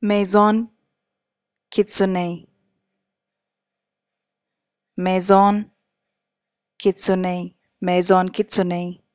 maison kitsune maison kitsune maison kitsune